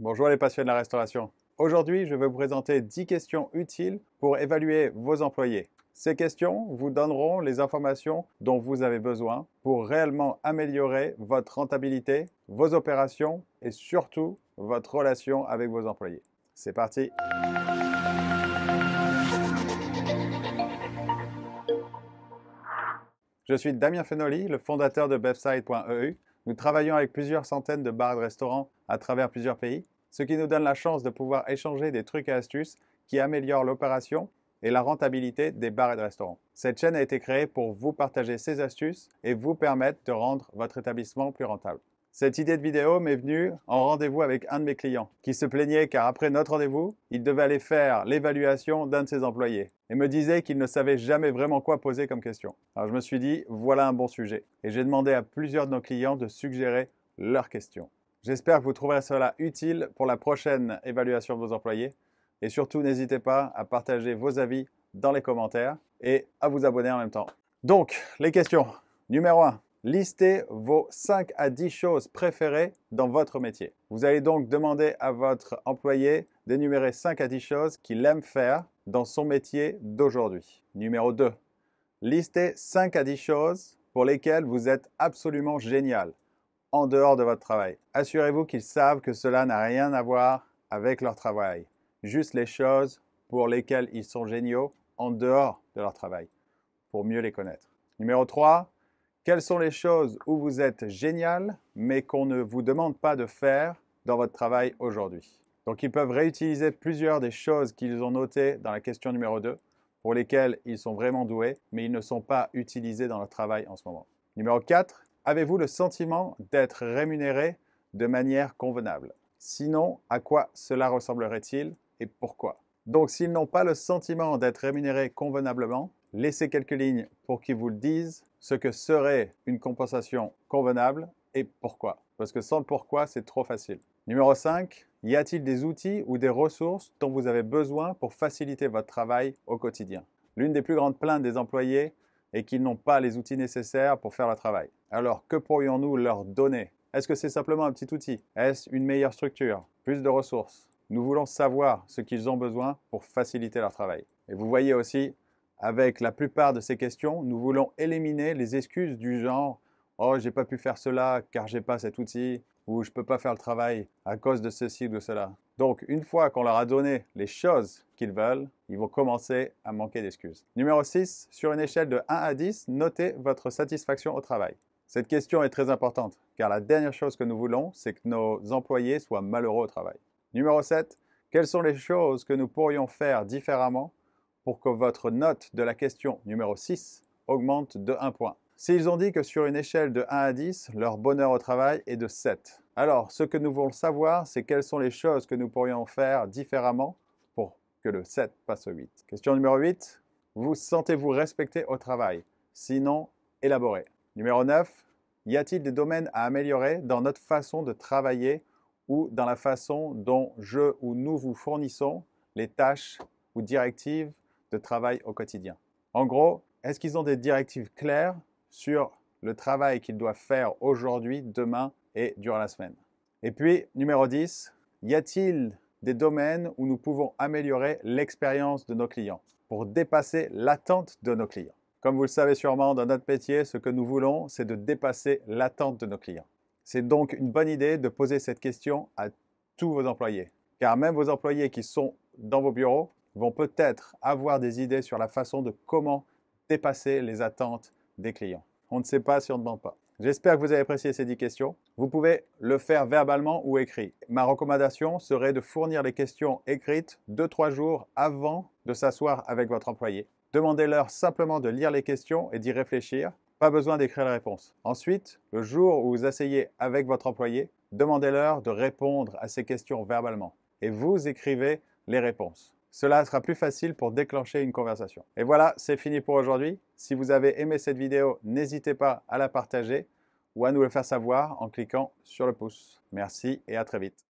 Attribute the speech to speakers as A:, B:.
A: Bonjour les passionnés de la restauration. Aujourd'hui, je vais vous présenter 10 questions utiles pour évaluer vos employés. Ces questions vous donneront les informations dont vous avez besoin pour réellement améliorer votre rentabilité, vos opérations et surtout votre relation avec vos employés. C'est parti Je suis Damien Fenoli, le fondateur de Bevside.eu. Nous travaillons avec plusieurs centaines de bars et de restaurants à travers plusieurs pays, ce qui nous donne la chance de pouvoir échanger des trucs et astuces qui améliorent l'opération et la rentabilité des bars et de restaurants. Cette chaîne a été créée pour vous partager ces astuces et vous permettre de rendre votre établissement plus rentable. Cette idée de vidéo m'est venue en rendez-vous avec un de mes clients qui se plaignait car après notre rendez-vous, il devait aller faire l'évaluation d'un de ses employés et me disait qu'il ne savait jamais vraiment quoi poser comme question. Alors je me suis dit, voilà un bon sujet et j'ai demandé à plusieurs de nos clients de suggérer leurs questions. J'espère que vous trouverez cela utile pour la prochaine évaluation de vos employés et surtout n'hésitez pas à partager vos avis dans les commentaires et à vous abonner en même temps. Donc, les questions. Numéro 1. Listez vos 5 à 10 choses préférées dans votre métier. Vous allez donc demander à votre employé d'énumérer 5 à 10 choses qu'il aime faire dans son métier d'aujourd'hui. Numéro 2. Listez 5 à 10 choses pour lesquelles vous êtes absolument génial en dehors de votre travail. Assurez-vous qu'ils savent que cela n'a rien à voir avec leur travail. Juste les choses pour lesquelles ils sont géniaux en dehors de leur travail, pour mieux les connaître. Numéro 3, quelles sont les choses où vous êtes génial, mais qu'on ne vous demande pas de faire dans votre travail aujourd'hui Donc, ils peuvent réutiliser plusieurs des choses qu'ils ont notées dans la question numéro 2, pour lesquelles ils sont vraiment doués, mais ils ne sont pas utilisés dans leur travail en ce moment. Numéro 4, avez-vous le sentiment d'être rémunéré de manière convenable Sinon, à quoi cela ressemblerait-il et pourquoi Donc, s'ils n'ont pas le sentiment d'être rémunérés convenablement, laissez quelques lignes pour qu'ils vous le disent ce que serait une compensation convenable et pourquoi. Parce que sans le pourquoi, c'est trop facile. Numéro 5, y a-t-il des outils ou des ressources dont vous avez besoin pour faciliter votre travail au quotidien L'une des plus grandes plaintes des employés est qu'ils n'ont pas les outils nécessaires pour faire leur travail. Alors, que pourrions-nous leur donner Est-ce que c'est simplement un petit outil Est-ce une meilleure structure Plus de ressources Nous voulons savoir ce qu'ils ont besoin pour faciliter leur travail. Et vous voyez aussi, avec la plupart de ces questions, nous voulons éliminer les excuses du genre Oh, j'ai pas pu faire cela car j'ai pas cet outil ou je peux pas faire le travail à cause de ceci ou de cela. Donc, une fois qu'on leur a donné les choses qu'ils veulent, ils vont commencer à manquer d'excuses. Numéro 6, sur une échelle de 1 à 10, notez votre satisfaction au travail. Cette question est très importante car la dernière chose que nous voulons, c'est que nos employés soient malheureux au travail. Numéro 7, quelles sont les choses que nous pourrions faire différemment pour que votre note de la question numéro 6 augmente de 1 point. S'ils ont dit que sur une échelle de 1 à 10, leur bonheur au travail est de 7. Alors, ce que nous voulons savoir, c'est quelles sont les choses que nous pourrions faire différemment pour que le 7 passe au 8. Question numéro 8. Vous sentez-vous respecté au travail Sinon, élaborez. Numéro 9. Y a-t-il des domaines à améliorer dans notre façon de travailler ou dans la façon dont je ou nous vous fournissons les tâches ou directives de travail au quotidien. En gros, est-ce qu'ils ont des directives claires sur le travail qu'ils doivent faire aujourd'hui, demain et durant la semaine Et puis, numéro 10, y a-t-il des domaines où nous pouvons améliorer l'expérience de nos clients pour dépasser l'attente de nos clients Comme vous le savez sûrement, dans notre métier, ce que nous voulons, c'est de dépasser l'attente de nos clients. C'est donc une bonne idée de poser cette question à tous vos employés, car même vos employés qui sont dans vos bureaux vont peut-être avoir des idées sur la façon de comment dépasser les attentes des clients. On ne sait pas si on ne demande pas. J'espère que vous avez apprécié ces 10 questions. Vous pouvez le faire verbalement ou écrit. Ma recommandation serait de fournir les questions écrites 2-3 jours avant de s'asseoir avec votre employé. Demandez-leur simplement de lire les questions et d'y réfléchir. Pas besoin d'écrire la réponse. Ensuite, le jour où vous asseyez avec votre employé, demandez-leur de répondre à ces questions verbalement. Et vous écrivez les réponses. Cela sera plus facile pour déclencher une conversation. Et voilà, c'est fini pour aujourd'hui. Si vous avez aimé cette vidéo, n'hésitez pas à la partager ou à nous le faire savoir en cliquant sur le pouce. Merci et à très vite.